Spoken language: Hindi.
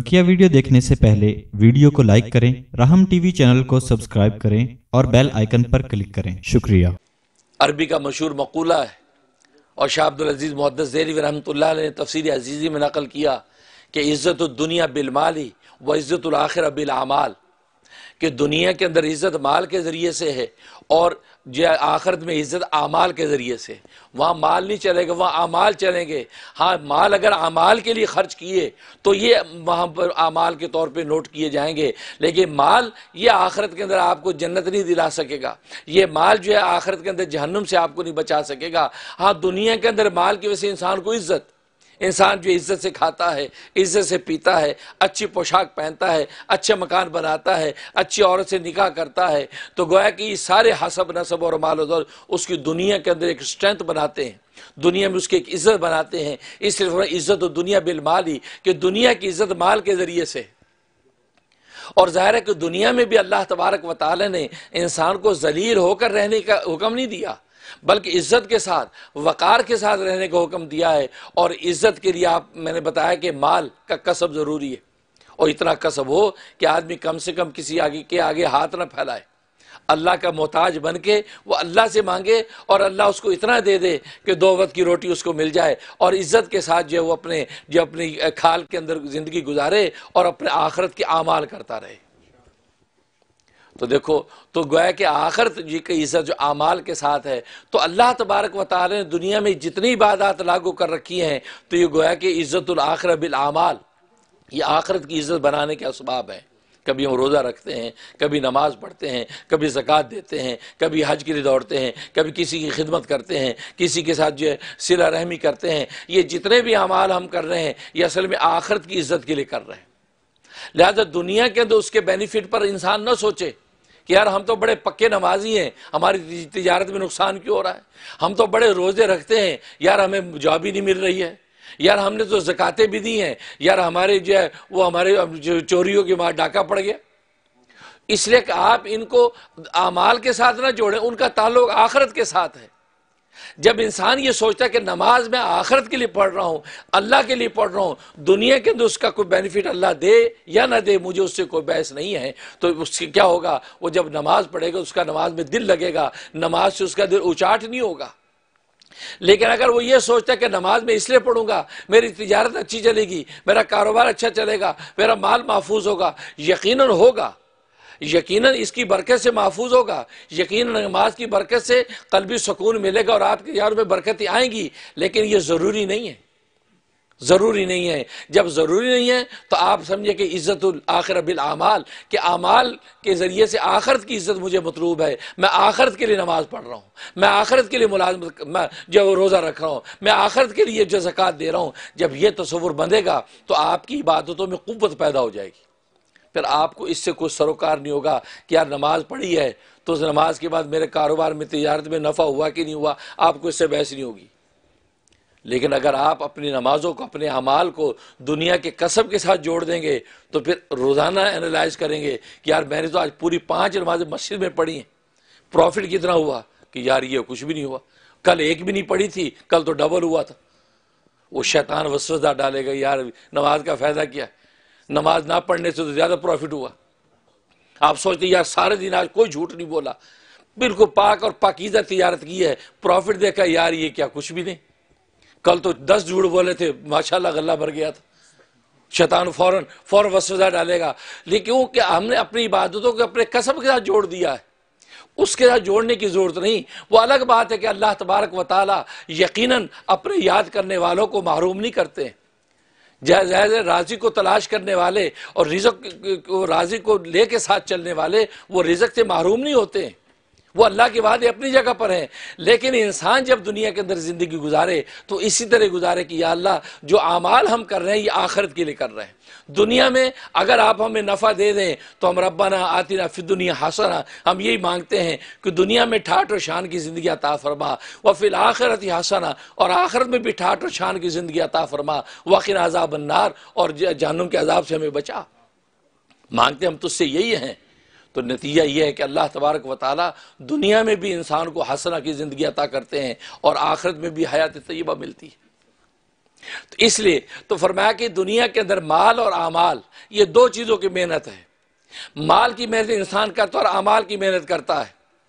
बकिया वीडियो देखने से पहले वीडियो को लाइक करें राहम टीवी चैनल को सब्सक्राइब करें और बेल आइकन पर क्लिक करें शुक्रिया अरबी का मशहूर मकूला है और शाह अब्दुल अजीज़ मोहद्दस जेरी ने तफसर अजीज़ी में नकल किया कि इज़्ज़त दुनिया बिलमाली व इज़्ज़त आखिर बिलआमाल कि दुनिया के अंदर इज़्ज़त माल के ज़रिए से है और जो आखिरत में इज़्ज़त आमाल के ज़रिए से वहाँ माल नहीं चलेगा वहाँ आमाल चलेंगे हाँ माल अगर आमाल के लिए ख़र्च किए तो ये वहाँ पर आमाल के तौर पे नोट किए जाएंगे लेकिन माल ये आखिरत के अंदर आपको जन्नत नहीं दिला सकेगा ये माल जो है आखिरत के अंदर जहन्नुम से आपको नहीं बचा सकेगा हाँ दुनिया के अंदर माल की वजह से इंसान को इज़्ज़त इंसान जो इज्जत से खाता है इज्जत से पीता है अच्छी पोशाक पहनता है अच्छे मकान बनाता है अच्छी औरत से निकाह करता है तो गोया कि ये सारे हसब नसब और माल उदौल उसकी दुनिया के अंदर एक स्ट्रेंथ बनाते हैं दुनिया में उसकी एक इज्जत बनाते हैं इसलिए इज्जत और तो दुनिया बिलमाल ही कि दुनिया की इज्जत माल के ज़रिए से और ज़ाहिर है कि दुनिया में भी अल्लाह तबारक वाली ने इंसान को जलील होकर रहने का हुक्म नहीं दिया बल्कि इज्जत के साथ वक़ार के साथ रहने का हुक्म दिया है और इज्जत के लिए आप मैंने बताया कि माल का कसब ज़रूरी है और इतना कसब हो कि आदमी कम से कम किसी आगे के आगे हाथ ना फैलाए अल्लाह का मोहताज बन के वह अल्लाह से मांगे और अल्लाह उसको इतना दे दे कि दो वक्त की रोटी उसको मिल जाए और इज़्ज़त के साथ जो है वो अपने जो अपनी खाल के अंदर ज़िंदगी गुजारे और अपने आखरत के आमाल करता रहे तो देखो तो गोया कि आखिर तो जी का इज़्ज़त जो आमाल के साथ है तो अल्लाह तबारक वाल ने दुनिया में जितनी इबादत लागू कर रखी हैं तो ये गोया कि बिल आमाल ये आखरत की इज़्ज़त बनाने के असबाब हैं कभी हम रोज़ा रखते हैं कभी नमाज़ पढ़ते हैं कभी ज़क़़त देते हैं कभी हज के लिए दौड़ते हैं कभी किसी की खिदमत करते हैं किसी के साथ जो है सिला रहमी करते हैं ये जितने भी अमाल हम कर रहे हैं ये असल में आखरत की इज़्ज़त के लिए कर रहे हैं लिहाजा दुनिया के अंदर उसके बेनिफिट पर इंसान न सोचे कि यार हम तो बड़े पक्के नमाजी हैं हमारी तजारत में नुकसान क्यों हो रहा है हम तो बड़े रोज़े रखते हैं यार हमें जॉब ही नहीं मिल रही है यार हमने तो जक़ातें भी दी हैं यार हमारे जो है वो हमारे चोरियों के वहाँ डाका पड़ गया इसलिए आप इनको अमाल के साथ ना जोड़ें उनका ताल्लुक आखरत के साथ है जब इंसान ये सोचता है कि नमाज में आखरत के लिए पढ़ रहा हूँ अल्लाह के लिए पढ़ रहा हूँ दुनिया के अंदर उसका कोई बेनिफिट अल्लाह दे या ना दे मुझे उससे कोई बहस नहीं है तो उससे क्या होगा वो जब नमाज पढ़ेगा उसका नमाज में दिल लगेगा नमाज से उसका दिल उचाट नहीं होगा लेकिन अगर वो ये सोचता है कि नमाज में इसलिए पढ़ूंगा मेरी तजारत अच्छी चलेगी मेरा कारोबार अच्छा चलेगा मेरा माल महफूज होगा यकीनन होगा यकीन इसकी बरकत से महफूज होगा यकीन नमाज की बरकत से कल भी सुकून मिलेगा और आपके यार में बरकतें आएंगी लेकिन ये ज़रूरी नहीं है ज़रूरी नहीं है जब ज़रूरी नहीं है तो आप समझे कि इज़्ज़त आखिर आमाल के आमाल के ज़रिए से आखरत की इज़्ज़त मुझे मतलूब है मैं आखरत के लिए नमाज़ पढ़ रहा हूँ मैं आखरत के लिए मुलाजमत मैं जो रोज़ा रख रहा हूँ मैं आखरत के लिए जो जक़ात दे रहा हूँ जब यह तस्वुर बंधेगा तो आपकी इबादतों में कुत पैदा हो जाएगी फिर आपको इससे कुछ सरोकार नहीं होगा कि यार नमाज पढ़ी है तो उस नमाज के बाद मेरे कारोबार में तजारत में नफ़ा हुआ कि नहीं हुआ आपको इससे बहस नहीं होगी लेकिन अगर आप अपनी नमाज़ों को अपने अमाल को दुनिया के कसब के साथ जोड़ देंगे तो फिर रोज़ाना एनालाइज करेंगे कि यार मैंने तो आज पूरी पाँच नमाजें मस्जिद में पढ़ी हैं प्रॉफिट कितना हुआ कि यार ये कुछ भी नहीं हुआ कल एक भी नहीं पढ़ी थी कल तो डबल हुआ था वो शैतान वसवदा डालेगा यार नमाज का फ़ायदा क्या है नमाज ना पढ़ने से तो ज़्यादा प्रॉफिट हुआ आप सोचते यार सारे दिन आज कोई झूठ नहीं बोला बिल्कुल पाक और पाकिजा तजारत की है प्रॉफिट देखा यार ये क्या कुछ भी नहीं कल तो दस झूठ बोले थे माशाला गला भर गया था शैतान फौरन फौर वसा डालेगा लेकिन वो क्या हमने अपनी इबादतों को अपने कसम के साथ जोड़ दिया है उसके साथ जोड़ने की ज़रूरत नहीं वो अलग बात है कि अल्लाह तबारक वाली यकीनन अपने याद करने वालों को महरूम नहीं करते हैं जहज राजी को तलाश करने वाले और रिजक राजी को ले के साथ चलने वाले वो रिजक से महरूम नहीं होते हैं वो अल्लाह के वादे अपनी जगह पर हैं लेकिन इंसान जब दुनिया के अंदर ज़िंदगी गुजारे तो इसी तरह गुजारे कि या अल्लाह जो आमाल हम कर रहे हैं ये आखरत के लिए कर रहे हैं दुनिया में अगर आप हमें नफ़ा दे दें तो हम आती ना फिर दुनिया हसना हम यही मांगते हैं कि दुनिया में ठाठ और शान की ज़िंदगी अता फरमा व फिर आखरत हसना और आखिरत में भी ठाठ और शान की ज़िंदगी अता फरमा वक़िन अज़ाबनार और जानम के अजाब से हमें बचा मांगते हम तुझसे यही हैं तो नतीजा ये है कि अल्लाह तबारक व दुनिया में भी इंसान को हसना की ज़िंदगी अता करते हैं और आखिरत में भी हयात तयबा मिलती है तो इसलिए तो फरमाया कि दुनिया के अंदर माल और अमाल ये दो चीज़ों की मेहनत है माल की मेहनत इंसान करता है और अमाल की मेहनत करता है